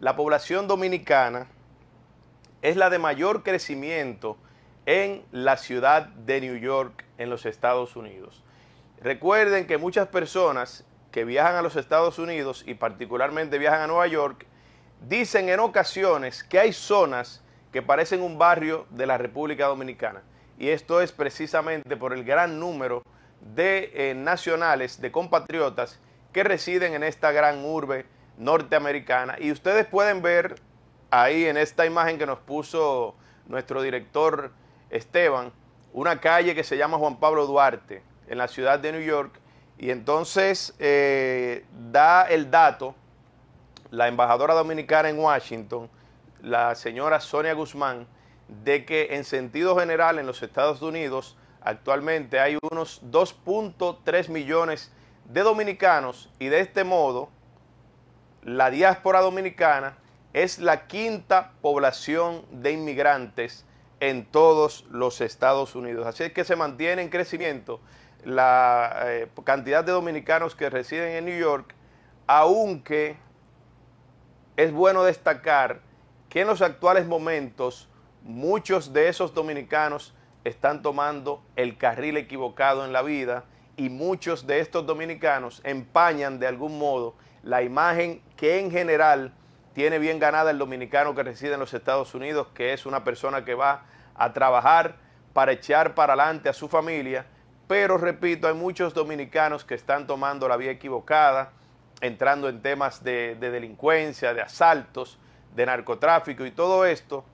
la población dominicana es la de mayor crecimiento en la ciudad de New York, en los Estados Unidos. Recuerden que muchas personas que viajan a los Estados Unidos y particularmente viajan a Nueva York, dicen en ocasiones que hay zonas que parecen un barrio de la República Dominicana. Y esto es precisamente por el gran número de eh, nacionales, de compatriotas que residen en esta gran urbe norteamericana. Y ustedes pueden ver ahí en esta imagen que nos puso nuestro director Esteban, una calle que se llama Juan Pablo Duarte, en la ciudad de New York. Y entonces eh, da el dato la embajadora dominicana en Washington, la señora Sonia Guzmán, de que en sentido general en los Estados Unidos actualmente hay unos 2.3 millones de dominicanos y de este modo la diáspora dominicana es la quinta población de inmigrantes en todos los Estados Unidos. Así es que se mantiene en crecimiento la eh, cantidad de dominicanos que residen en New York, aunque es bueno destacar que en los actuales momentos muchos de esos dominicanos están tomando el carril equivocado en la vida y muchos de estos dominicanos empañan de algún modo la imagen que en general tiene bien ganada el dominicano que reside en los Estados Unidos, que es una persona que va a trabajar para echar para adelante a su familia, pero repito, hay muchos dominicanos que están tomando la vía equivocada, entrando en temas de, delincuencia, de asaltos, de narcotráfico y todo esto.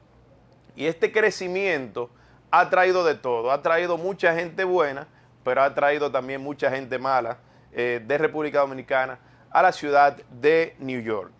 Y este crecimiento ha traído de todo, ha traído mucha gente buena, pero ha traído también mucha gente mala eh, de República Dominicana a la ciudad de New York.